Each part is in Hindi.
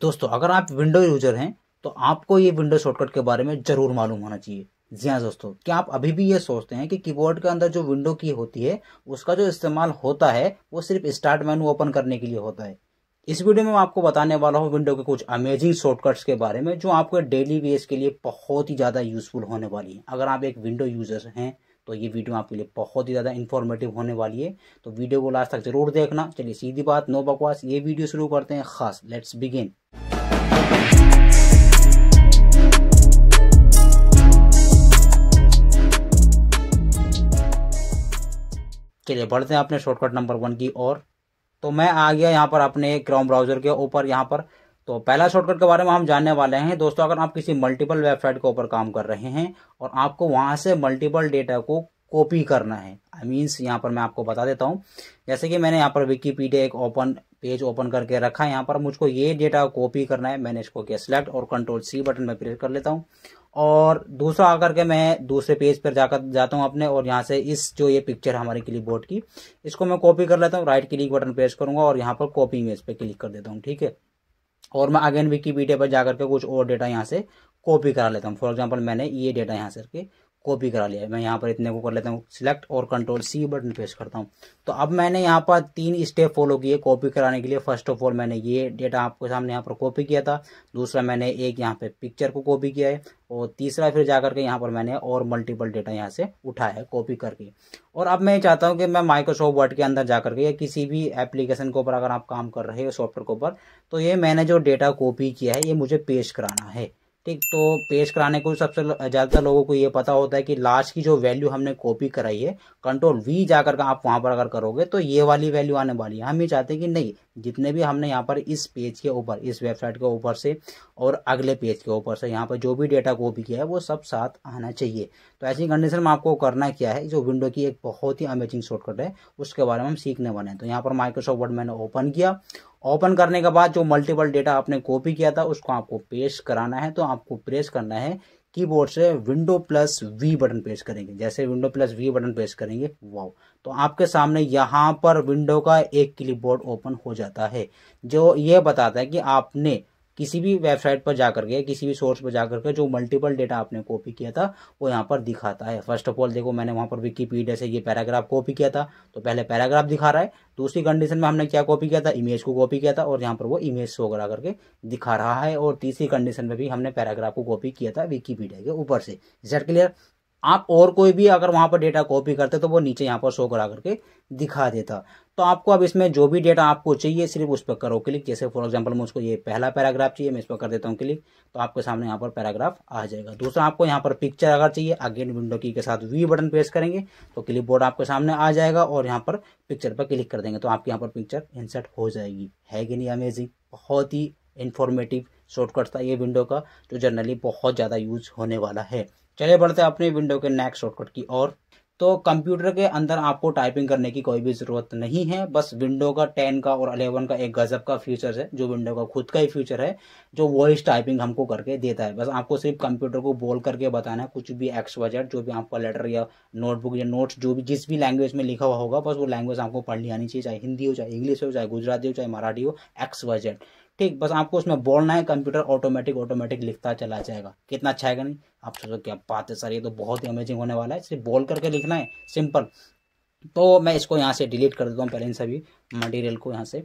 दोस्तों अगर आप विंडो यूजर हैं तो आपको ये विंडो शॉर्टकट के बारे में जरूर मालूम होना चाहिए जी हाँ दोस्तों क्या आप अभी भी ये सोचते हैं कि कीबोर्ड के अंदर जो विंडो की होती है उसका जो इस्तेमाल होता है वो सिर्फ स्टार्ट मेनू ओपन करने के लिए होता है इस वीडियो में मैं आपको बताने वाला हूँ विंडो के कुछ अमेजिंग शॉर्टकट्स के बारे में जो आपके डेली बेस के लिए बहुत ही ज़्यादा यूजफुल होने वाली है अगर आप एक विंडो यूजर हैं तो ये वीडियो आपके लिए बहुत ही ज़्यादा इन्फॉर्मेटिव होने वाली है तो वीडियो को लास्ट तक जरूर देखना चलिए सीधी बात नो बकवास ये वीडियो शुरू करते हैं खास लेट्स बिगिन चलिए बढ़ते हैं अपने शॉर्टकट नंबर वन की और तो मैं आ गया यहाँ पर अपने क्रोम ब्राउजर के ऊपर यहाँ पर तो पहला शॉर्टकट के बारे में हम जानने वाले हैं दोस्तों अगर आप किसी मल्टीपल वेबसाइट के ऊपर काम कर रहे हैं और आपको वहाँ से मल्टीपल डेटा को कॉपी करना है आई मीन्स यहाँ पर मैं आपको बता देता हूँ जैसे कि मैंने यहाँ पर विकीपीडिया एक ओपन पेज ओपन करके रखा है यहाँ पर मुझको ये डेटा कॉपी करना है मैंने इसको किया सिलेक्ट और कंट्रोल सी बटन में प्रेस कर लेता हूँ और दूसरा आकर के मैं दूसरे पेज पर जाकर जाता हूँ अपने और यहाँ से इस जो ये पिक्चर हमारे क्लिप बोर्ड की इसको मैं कॉपी कर लेता हूँ राइट क्लिक बटन प्रेस करूंगा और यहाँ पर कॉपी इमेज पर क्लिक कर देता हूँ ठीक है और मैं अगेन विकीपीडिया पर जाकर के कुछ और डेटा यहाँ से कॉपी करा लेता हूँ फॉर एग्जाम्पल मैंने ये डेटा यहाँ से कॉपी करा लिया मैं यहाँ पर इतने को कर लेता हूँ सिलेक्ट और कंट्रोल सी बटन प्रेस करता हूँ तो अब मैंने यहाँ पर तीन स्टेप फॉलो किए कॉपी कराने के लिए फर्स्ट ऑफ ऑल मैंने ये डेटा आपके सामने यहाँ पर कॉपी किया था दूसरा मैंने एक यहाँ पे पिक्चर को कॉपी किया है और तीसरा फिर जा के यहाँ पर मैंने और मल्टीपल डेटा यहाँ से उठाया है कॉपी करके और अब मैं चाहता हूँ कि मैं माइक्रोसॉफ्ट वर्ड के अंदर जा करके या किसी भी एप्लीकेशन के ऊपर अगर आप काम कर रहे हो सॉफ्टवेयर के ऊपर तो ये मैंने जो डेटा कॉपी किया है ये मुझे पेश कराना है ठीक तो पेश कराने को सबसे ज़्यादातर लोगों को ये पता होता है कि लास्ट की जो वैल्यू हमने कॉपी कराई है कंट्रोल वी जाकर आप वहाँ पर अगर करोगे तो ये वाली वैल्यू आने वाली है हम ये चाहते हैं कि नहीं जितने भी हमने यहाँ पर इस पेज के ऊपर इस वेबसाइट के ऊपर से और अगले पेज के ऊपर से यहाँ पर जो भी डेटा कॉपी किया है वो सब साथ आना चाहिए तो ऐसी कंडीशन में आपको करना क्या है जो विंडो की एक बहुत ही अमेजिंग शॉर्टकट है उसके बारे में हम सीखने वाले हैं तो यहाँ पर माइक्रोसॉफ्ट वर्ड मैंने ओपन किया ओपन करने के बाद जो मल्टीपल डेटा आपने कॉपी किया था उसको आपको पेश कराना है तो आपको प्रेस करना है कीबोर्ड से विंडो प्लस वी बटन पेश करेंगे जैसे window plus V button press करेंगे वाओ तो आपके सामने यहाँ पर विंडो का एक क्लिपबोर्ड ओपन हो जाता है जो ये बताता है कि आपने किसी भी वेबसाइट पर जाकर के किसी भी सोर्स पर जाकर के जो मल्टीपल डेटा आपने कॉपी किया था वो यहाँ पर दिखाता है फर्स्ट ऑफ ऑल देखो मैंने वहाँ पर विकीपीडिया से ये पैराग्राफ कॉपी किया था तो पहले पैराग्राफ दिखा रहा है दूसरी कंडीशन में हमने क्या कॉपी किया था इमेज को कॉपी किया था और यहाँ पर वो इमेज शो करा करके दिखा रहा है और तीसरी कंडीशन में भी हमने पैराग्राफ को कॉपी किया था विकीपीडिया के ऊपर से इज क्लियर आप और कोई भी अगर वहाँ पर डेटा कॉपी करते तो वो नीचे यहाँ पर शो करा करके दिखा देता तो आपको अब इसमें जो भी डेटा आपको चाहिए सिर्फ उस पर करो क्लिक जैसे फॉर एग्जाम्पल मुझको ये पहला पैराग्राफ चाहिए मैं इस पर कर देता हूँ क्लिक तो आपके सामने यहाँ पर पैराग्राफ आ जाएगा दूसरा आपको यहाँ पर पिक्चर अगर चाहिए अगेन विंडो की के साथ वी बटन प्रेस करेंगे तो क्लिप बोर्ड आपके सामने आ जाएगा और यहाँ पर पिक्चर पर क्लिक कर देंगे तो आपके यहाँ पर पिक्चर इंसर्ट हो जाएगी है कि नहीं अमेजिंग बहुत ही इन्फॉर्मेटिव शॉर्टकट था ये विंडो का जो जनरली बहुत ज़्यादा यूज होने वाला है चले बढ़ते हैं अपने विंडो के नेक्स्ट शॉर्टकट की और तो कंप्यूटर के अंदर आपको टाइपिंग करने की कोई भी ज़रूरत नहीं है बस विंडो का टेन का और अलेवन का एक गज़ब का फ्यूचर है जो विंडो का खुद का ही फ्यूचर है जो वॉइस टाइपिंग हमको करके देता है बस आपको सिर्फ कंप्यूटर को बोल करके बताना है कुछ भी एक्स वजट जो भी आपका लेटर या नोटबुक या नोट्स जो भी जिस भी लैंग्वेज में लिखा हुआ होगा बस वो लैंग्वेज आपको पढ़नी आनी चाहिए चाहे हिंदी हो चाहे इंग्लिश हो चाहे गुजराती हो चाहे मराठी हो एक्स वजट ठीक बस आपको उसमें बोलना है कंप्यूटर ऑटोमेटिक ऑटोमेटिक लिखता चला जाएगा कितना अच्छा है नहीं आप सोचो क्या बात है सर ये तो बहुत ही अमेजिंग होने वाला है सिर्फ बोल करके लिखना है सिंपल तो मैं इसको यहाँ से डिलीट कर देता हूँ पहले इन सभी मटेरियल को यहाँ से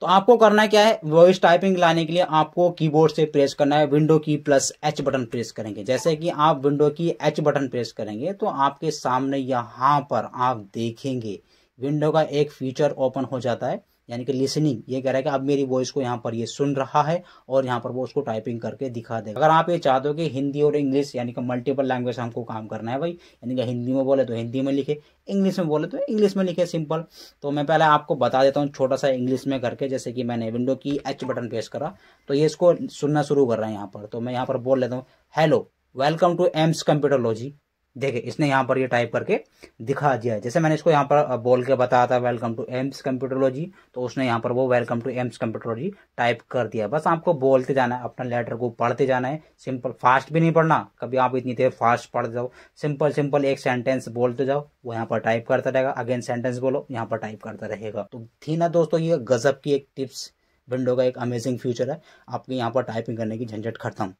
तो आपको करना क्या है वॉइस टाइपिंग लाने के लिए आपको कीबोर्ड से प्रेस करना है विंडो की प्लस एच बटन प्रेस करेंगे जैसे कि आप विंडो की एच बटन प्रेस करेंगे तो आपके सामने यहाँ पर आप देखेंगे विंडो का एक फीचर ओपन हो जाता है यानी कि लिसनिंग ये कह रहा है कि अब मेरी वॉइस को यहाँ पर ये सुन रहा है और यहाँ पर वो उसको टाइपिंग करके दिखा देगा अगर आप ये चाहते हो कि हिंदी और इंग्लिश यानी कि मल्टीपल लैंग्वेज हमको काम करना है भाई यानी कि हिंदी में बोले तो हिंदी में लिखे इंग्लिश में बोले तो इंग्लिश में लिखे सिंपल तो मैं पहले आपको बता देता हूँ छोटा सा इंग्लिश में करके जैसे कि मैंने विंडो की एच बटन प्रेस करा तो ये इसको सुनना शुरू कर रहा है यहाँ पर तो मैं यहाँ पर बोल लेता हूँ hello welcome to Aims computerology देखिए इसने यहाँ पर ये यह टाइप करके दिखा दिया है जैसे मैंने इसको यहाँ पर बोल के बताया था वेलकम टू एम्स कंप्यूटरोलॉजी तो उसने यहाँ पर वो welcome to Aims computerology type कर दिया बस आपको बोलते जाना है अपना लेटर को पढ़ते जाना है सिंपल फास्ट भी नहीं पढ़ना कभी आप इतनी देर फास्ट पढ़ते जाओ सिंपल सिंपल एक सेंटेंस बोलते जाओ वो यहाँ पर टाइप करता रहेगा अगेन सेंटेंस बोलो यहाँ पर टाइप करता रहेगा तो थी ना दोस्तों ये गजब की एक टिप्स विंडो का एक अमेजिंग फ्यूचर है आपके यहाँ पर टाइपिंग करने की झंझट खत्म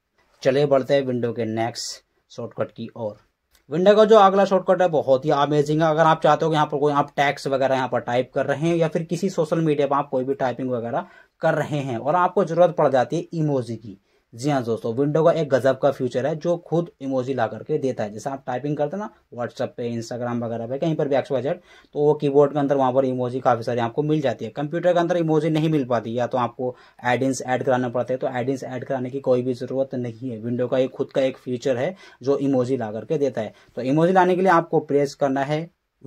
चले बढ़ते हैं विंडो के नेक्स्ट शॉर्टकट की और विंडो का जो अगला शॉर्टकट है बहुत ही अमेजिंग है अगर आप चाहते हो कि यहाँ पर कोई आप टैक्स वगैरह यहाँ पर टाइप कर रहे हैं या फिर किसी सोशल मीडिया पर आप कोई भी टाइपिंग वगैरह कर रहे हैं और आपको जरूरत पड़ जाती है इमोजी की जी हाँ दोस्तों विंडो का एक गजब का फ्यूचर है जो खुद इमोजी ला करके देता है जैसे आप टाइपिंग करते ना व्हाट्सअप पे इंस्टाग्राम वगैरह पे कहीं पर भी एक्स तो वो कीबोर्ड के अंदर वहाँ पर इमोजी काफ़ी सारी आपको मिल जाती है कंप्यूटर के अंदर इमोजी नहीं मिल पाती या तो आपको एडिंस ऐड कराना पड़ता है तो एडिंस ऐड कराने की कोई भी ज़रूरत नहीं है विंडो का एक खुद का एक फीचर है जो इमोजी ला करके देता है तो इमोजी लाने के लिए आपको प्रेस करना है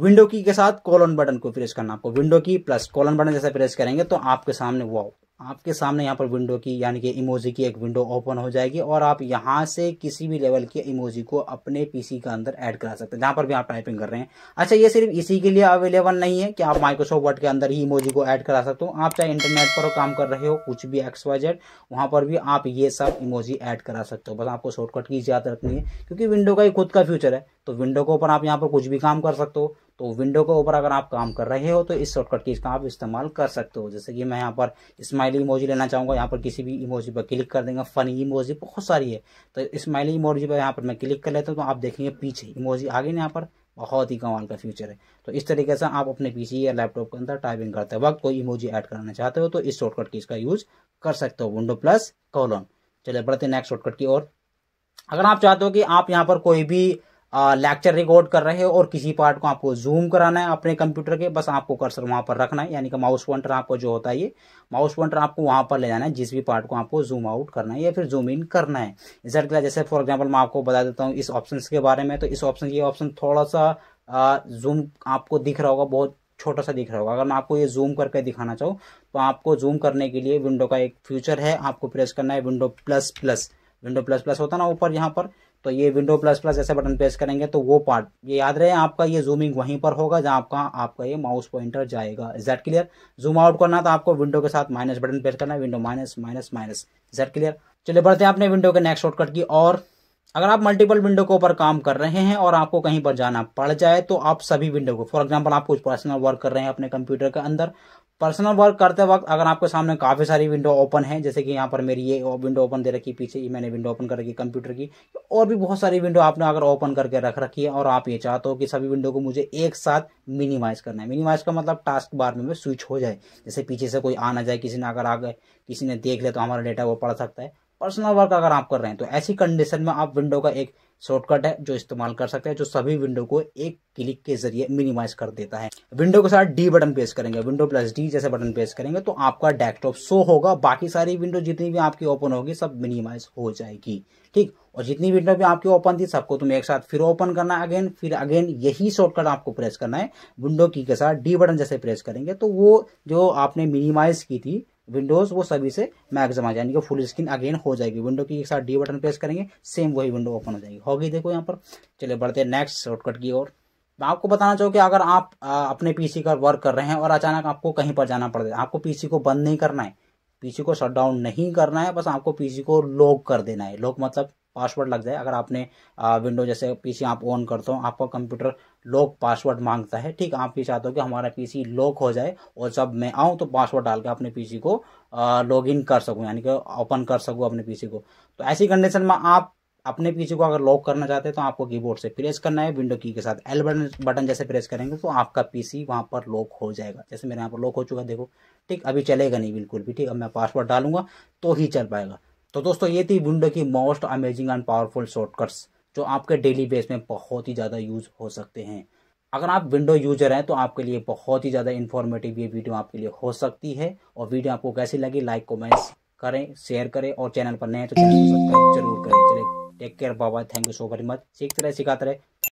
विंडो की के साथ कॉलन बटन को प्रेस करना आपको विंडो की प्लस कॉलन बटन जैसे प्रेस करेंगे तो आपके सामने वो आपके सामने यहाँ पर विंडो की यानी कि इमोजी की एक विंडो ओपन हो जाएगी और आप यहाँ से किसी भी लेवल के इमोजी को अपने पीसी के अंदर ऐड करा सकते हैं जहाँ पर भी आप टाइपिंग कर रहे हैं अच्छा ये सिर्फ इसी के लिए अवेलेबल नहीं है कि आप माइक्रोसॉफ्ट वर्ड के अंदर ही इमोजी को ऐड करा सकते हो आप चाहे इंटरनेट पर काम कर रहे हो कुछ भी एक्स वाई जेड वहाँ पर भी आप ये सब इमोजी ऐड करा सकते हो बस आपको शॉर्टकट की याद रखनी है क्योंकि विंडो का ही खुद का फ्यूचर है तो विंडो के ऊपर आप यहाँ पर कुछ भी काम कर सकते हो तो विंडो के ऊपर अगर आप काम कर रहे हो तो इस शॉर्टकट की इसका आप इस्तेमाल कर सकते हो जैसे कि मैं यहाँ पर स्माइली इमोजी लेना चाहूँगा यहाँ पर किसी भी इमोजी पर क्लिक कर देंगे फनी इमोजी बहुत सारी है तो स्माइली इमोजी पर यहाँ पर मैं क्लिक कर लेता हूँ तो आप देखेंगे पीछे इमोजी आगे यहाँ पर बहुत ही कमाल का फ्यूचर है तो इस तरीके से आप अपने पीसी या लैपटॉप के अंदर टाइपिंग करते वक्त कोई इमोजी ऐड कराना चाहते हो तो इस शॉर्टकट की इसका यूज कर सकते हो विंडो प्लस कॉलम चले बढ़ते नेक्स्ट शॉर्टकट की ओर अगर आप चाहते हो कि आप यहाँ पर कोई भी लेक्चर रिकॉर्ड कर रहे हो और किसी पार्ट को आपको जूम कराना है अपने कंप्यूटर के बस आपको कर्सर वहां पर रखना है यानी कि माउस पॉइंटर आपको जो होता है ये माउस पॉइंटर आपको वहां पर ले जाना है जिस भी पार्ट को आपको जूम आउट करना है या फिर जूम इन करना है इसके लिए जैसे फॉर एग्जाम्पल मैं आपको बता देता हूँ इस ऑप्शन के बारे में तो इस ऑप्शन ये ऑप्शन थोड़ा सा जूम आपको दिख रहा होगा बहुत छोटा सा दिख रहा होगा अगर मैं आपको ये जूम करके दिखाना चाहूँ तो आपको जूम करने के लिए विंडो का एक फ्यूचर है आपको प्रेस करना है window plus plus window plus plus होता ना ऊपर यहाँ पर तो ये विंडो प्लस प्लस ऐसे बटन प्रेस करेंगे तो वो पार्ट ये याद रहे आपका ये जूमिंग वहीं पर होगा जहां आपका आपका ये माउस पॉइंटर जाएगा जेड क्लियर जूम आउट करना तो आपको विंडो के साथ माइनस बटन प्रेस करना है window minus minus minus Z clear चलिए बढ़ते हैं आपने विंडो के नेक्स्ट शॉर्टकट की और अगर आप मल्टीपल विंडो के ऊपर काम कर रहे हैं और आपको कहीं पर जाना पड़ जाए तो आप सभी विंडो को फॉर एग्जाम्पल आप कुछ पर्सनल वर्क कर रहे हैं अपने कंप्यूटर के अंदर पर्सनल वर्क करते वक्त अगर आपके सामने काफ़ी सारी विंडो ओपन है जैसे कि यहाँ पर मेरी ये विंडो ओपन दे रखी पीछे ही मैंने विंडो ओपन कर रखी कंप्यूटर की तो और भी बहुत सारी विंडो आपने अगर ओपन करके रख रखी है और आप ये चाहते हो कि सभी विंडो को मुझे एक साथ मिनिमाइज करना है मिनिमाइज का मतलब टास्क बार में स्विच हो जाए जैसे पीछे से कोई आना जाए किसी ने अगर आ गए किसी ने देख लिया तो हमारा डेटा वो पढ़ सकता है पर्सनल वर्क अगर आप कर रहे हैं तो ऐसी कंडीशन में आप विंडो का एक शॉर्टकट है जो इस्तेमाल कर सकते हैं जो सभी विंडो को एक क्लिक के जरिए मिनिमाइज कर देता है विंडो के साथ डी बटन प्रेस करेंगे विंडो प्लस डी जैसे बटन प्रेस करेंगे तो आपका डेस्कटॉप शो होगा बाकी सारी विंडो जितनी भी आपकी ओपन होगी सब मिनिमाइज हो जाएगी ठीक और जितनी विंडो भी आपकी ओपन थी सबको तुम्हें एक साथ फिर ओपन करना है अगेन फिर अगेन यही शॉर्टकट आपको प्रेस करना है विंडो की के साथ डी बटन जैसे प्रेस करेंगे तो वो जो आपने मिनिमाइज की थी विंडोज वो सभी से मैक्सिमम यानी कि फुल स्क्रीन अगेन हो जाएगी विंडो की एक साथ डी बटन प्रेस करेंगे सेम वही विंडो ओपन हो जाएगी होगी देखो यहाँ पर चले बढ़ते हैं नेक्स्ट शॉर्टकट की ओर मैं आपको बताना चाहूँ कि अगर आप आ, अपने पीसी का वर्क कर रहे हैं और अचानक आपको कहीं पर जाना पड़ जाए आपको पीसी को बंद नहीं करना है पीसी को शट डाउन नहीं करना है बस आपको पीसी को लॉक कर देना है लॉक मतलब पासवर्ड लग जाए अगर आपने विंडो जैसे पीसी आप ऑन करते हो आपका कंप्यूटर लॉक पासवर्ड मांगता है ठीक आप ये चाहते हो कि हमारा पीसी लॉक हो जाए और जब मैं आऊँ तो पासवर्ड डाल के अपने पीसी को लॉग इन कर सकूँ यानी कि ओपन कर सकूँ अपने पीसी को तो ऐसी कंडीशन में आप अपने पीसी को अगर लॉक करना चाहते हैं तो आपको कीबोर्ड से प्रेस करना है विंडो की के साथ एल बटन बटन जैसे प्रेस करेंगे तो आपका पीसी वहां पर लॉक हो जाएगा जैसे मेरे यहाँ पर लॉक हो चुका है देखो ठीक अभी चलेगा नहीं बिल्कुल भी ठीक अब मैं पासवर्ड डालूंगा तो ही चल पाएगा तो दोस्तों ये थी विंडो की most amazing and powerful shortcuts जो आपके डेली बेस में बहुत ही ज़्यादा यूज हो सकते हैं अगर आप विंडो यूजर हैं तो आपके लिए बहुत ही ज़्यादा इन्फॉर्मेटिव ये वीडियो आपके लिए हो सकती है और वीडियो आपको कैसी लगी लाइक कॉमेंट्स करें शेयर करें और चैनल पर नए तो चैनल सब्सक्राइब जरूर करें चले टेक केयर बाबा thank you so very much सीखते रहे सिखाते रहे